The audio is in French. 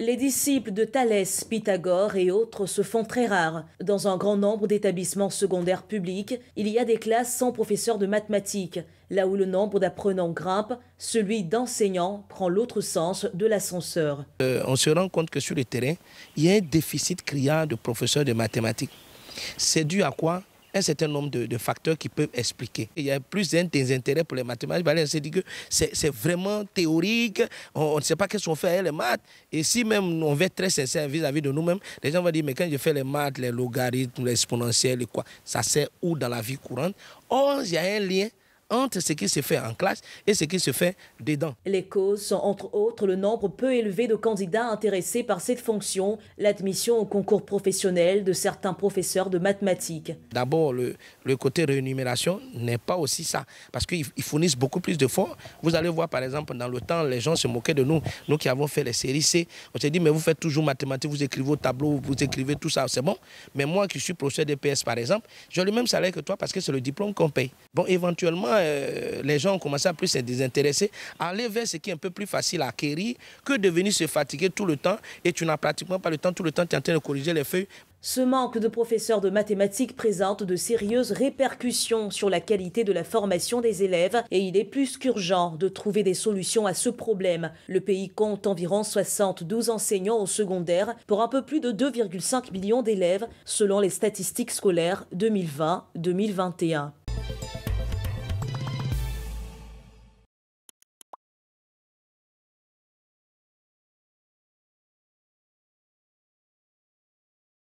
Les disciples de Thalès, Pythagore et autres se font très rares. Dans un grand nombre d'établissements secondaires publics, il y a des classes sans professeurs de mathématiques, là où le nombre d'apprenants grimpe, celui d'enseignants prend l'autre sens de l'ascenseur. Euh, on se rend compte que sur le terrain, il y a un déficit criant de professeurs de mathématiques. C'est dû à quoi un certain nombre de, facteurs qui peuvent expliquer. Il y a plus d'intérêt intérêts pour les mathématiques. On s'est dit que c'est vraiment théorique, on ne sait pas qu'est-ce qu'on fait avec les maths. Et si même on veut être très sincère vis-à-vis de nous-mêmes, les gens vont dire, mais quand je fais les maths, les logarithmes, les quoi, ça sert où dans la vie courante Or, il y a un lien entre ce qui se fait en classe et ce qui se fait dedans. Les causes sont entre autres le nombre peu élevé de candidats intéressés par cette fonction, l'admission au concours professionnel de certains professeurs de mathématiques. D'abord, le, le, côté rémunération n'est pas aussi ça, parce qu'ils fournissent beaucoup plus de fonds. Vous allez voir, par exemple, dans le temps, les gens se moquaient de nous, nous qui avons fait les séries C. On s'est dit, mais vous faites toujours mathématiques, vous écrivez au tableau, vous écrivez tout ça, c'est bon. Mais moi qui suis professeur d'EPS, PS, par exemple, j'ai le même salaire que toi parce que c'est le diplôme qu'on paye. Bon, éventuellement, euh, les gens ont commencé à plus se désintéresser, aller vers ce qui est un peu plus facile à acquérir que de venir se fatiguer tout le temps et tu n'as pratiquement pas le temps, tout le temps tu es en train de corriger les feuilles. Ce manque de professeurs de mathématiques présente de sérieuses répercussions sur la qualité de la formation des élèves et il est plus qu'urgent de trouver des solutions à ce problème. Le pays compte environ 72 enseignants au secondaire pour un peu plus de 2,5 millions d'élèves selon les statistiques scolaires 2020-2021.